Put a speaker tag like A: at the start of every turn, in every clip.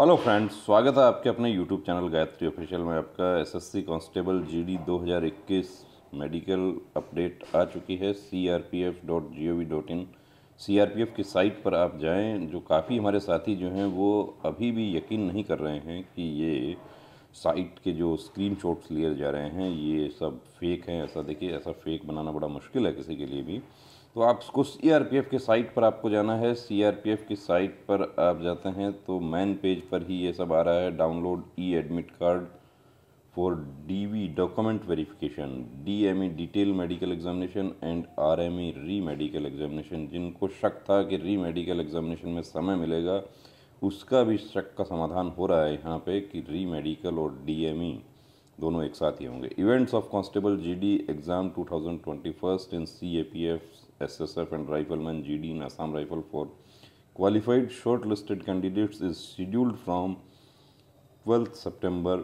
A: hello friends स्वागत है आपके अपने यूट्यूब चैनल गायत्री ऑफिशियल में आपका SSC constable GD 2021 medical update आ चुकी है C R P F dot G O V dot in C R P F की साइट पर आप जाएं जो काफ़ी हमारे साथी जो हैं वो अभी भी यकीन नहीं कर रहे हैं कि ये साइट के जो स्क्रीन लिए जा रहे हैं ये सब फेक हैं ऐसा देखिए ऐसा फेक बनाना बड़ा मुश्किल है किसी के लिए भी तो आप उसको सी के साइट पर आपको जाना है सी की साइट पर आप जाते हैं तो मेन पेज पर ही ये सब आ रहा है download E admit card for D V document verification D M E detail medical examination and R M E re medical examination जिनको शक था कि री मेडिकल एग्जामिनेशन में समय मिलेगा उसका भी शक का समाधान हो रहा है यहाँ पे कि री मेडिकल और डी एम ई दोनों एक साथ ही होंगे events of constable GD exam two thousand twenty first in C SSF and rifleman GD in Assam rifle for shortlisted candidates is scheduled from twelfth September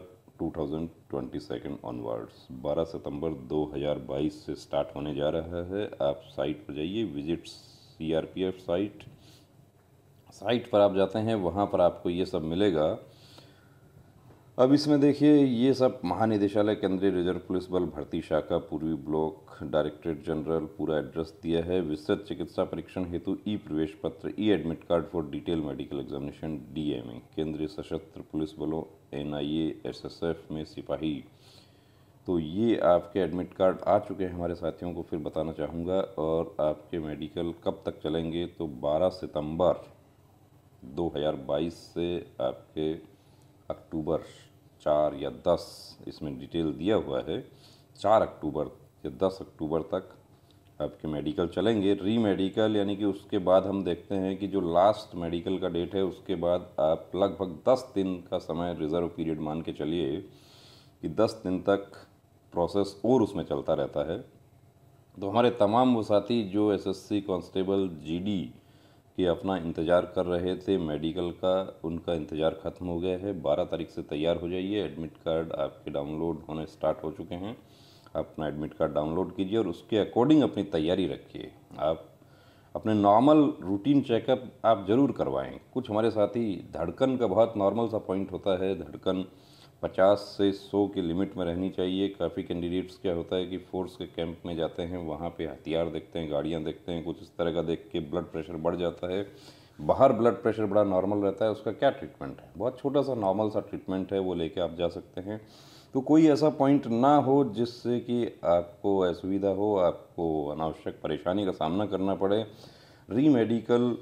A: 2022 onwards 12 सितंबर 2022 से स्टार्ट होने जा रहा है आप साइट पर जाइए visit C R P F site site पर आप जाते हैं वहाँ पर आपको ये सब मिलेगा अब इसमें देखिए ये सब महानिदेशालय केंद्रीय रिजर्व पुलिस बल भर्ती शाखा पूर्वी ब्लॉक डायरेक्टरेट जनरल पूरा एड्रेस दिया है विस्तृत चिकित्सा परीक्षण हेतु ई प्रवेश पत्र E admit card for detail medical examination DMA केंद्रीय सशस्त्र पुलिस बलों एनआईए एसएसएफ में सिपाही तो ये आपके एडमिट कार्ड आ चुके हैं हमारे साथियों को फिर बताना चाहूँगा और आपके मेडिकल कब तक चलेंगे तो 12 सितंबर 2022 से आपके अक्टूबर चार या दस इसमें डिटेल दिया हुआ है चार अक्टूबर या दस अक्टूबर तक आपके मेडिकल चलेंगे री मेडिकल यानी कि उसके बाद हम देखते हैं कि जो लास्ट मेडिकल का डेट है उसके बाद आप लगभग दस दिन का समय रिज़र्व पीरियड मान के चलिए कि दस दिन तक प्रोसेस और उसमें चलता रहता है तो हमारे तमाम वो साथी जो एसएससी कांस्टेबल जीडी कि अपना इंतज़ार कर रहे थे मेडिकल का उनका इंतज़ार ख़त्म हो गया है बारह तारीख से तैयार हो जाइए एडमिट कार्ड आपके डाउनलोड होने स्टार्ट हो चुके हैं अपना एडमिट कार्ड डाउनलोड कीजिए और उसके अकॉर्डिंग अपनी तैयारी रखिए आप अपने नॉर्मल रूटीन चेकअप आप ज़रूर करवाएं कुछ हमारे साथी धड़कन का बहुत नॉर्मल सा पॉइंट होता है धड़कन पचास से सौ के लिमिट में रहनी चाहिए काफ़ी कैंडिडेट्स क्या होता है कि फोर्स के कैंप में जाते हैं वहाँ पे हथियार देखते हैं गाड़ियाँ देखते हैं कुछ इस तरह का देख के ब्लड प्रेशर बढ़ जाता है बाहर ब्लड प्रेशर बड़ा नॉर्मल रहता है उसका क्या ट्रीटमेंट है बहुत छोटा सा नॉर्मल सा ट्रीटमेंट है वो लेके आप जा सकते हैं तो कोई ऐसा पॉइंट ना हो जिससे कि आपको असुविधा हो आपको अनावश्यक परेशानी का सामना करना पड़े री मेडिकल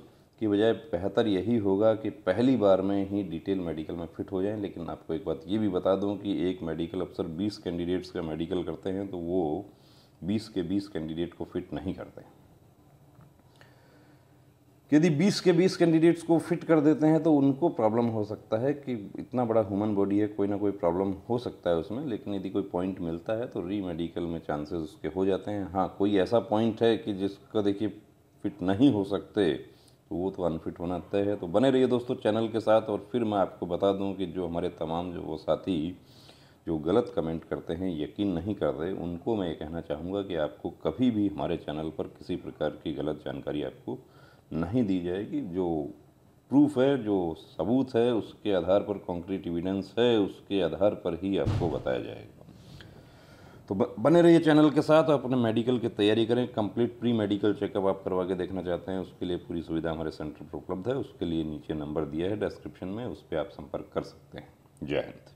A: की बजाय बेहतर यही होगा कि पहली बार में ही डिटेल मेडिकल में फ़िट हो जाएं लेकिन आपको एक बात ये भी बता दूं कि एक मेडिकल अफसर 20 कैंडिडेट्स का मेडिकल करते हैं तो वो 20 के 20 कैंडिडेट को फिट नहीं करते यदि 20 के 20 कैंडिडेट्स को फिट कर देते हैं तो उनको प्रॉब्लम हो सकता है कि इतना बड़ा ह्यूमन बॉडी है कोई ना कोई प्रॉब्लम हो सकता है उसमें लेकिन यदि कोई पॉइंट मिलता है तो री मेडिकल में चांसेस उसके हो जाते हैं हाँ कोई ऐसा पॉइंट है कि जिसका देखिए फिट नहीं हो सकते तो वो तो अनफिट होना तय है तो बने रहिए दोस्तों चैनल के साथ और फिर मैं आपको बता दूं कि जो हमारे तमाम जो वो साथी जो गलत कमेंट करते हैं यकीन नहीं कर रहे उनको मैं ये कहना चाहूँगा कि आपको कभी भी हमारे चैनल पर किसी प्रकार की गलत जानकारी आपको नहीं दी जाएगी जो प्रूफ है जो सबूत है उसके आधार पर कॉन्क्रीट एविडेंस है उसके आधार पर ही आपको बताया जाएगा तो बने रहिए चैनल के साथ आप अपने मेडिकल की तैयारी करें कंप्लीट प्री मेडिकल चेकअप आप करवा के देखना चाहते हैं उसके लिए पूरी सुविधा हमारे सेंटर पर उपलब्ध है उसके लिए नीचे नंबर दिया है डिस्क्रिप्शन में उस पर आप संपर्क कर सकते हैं जय हिंद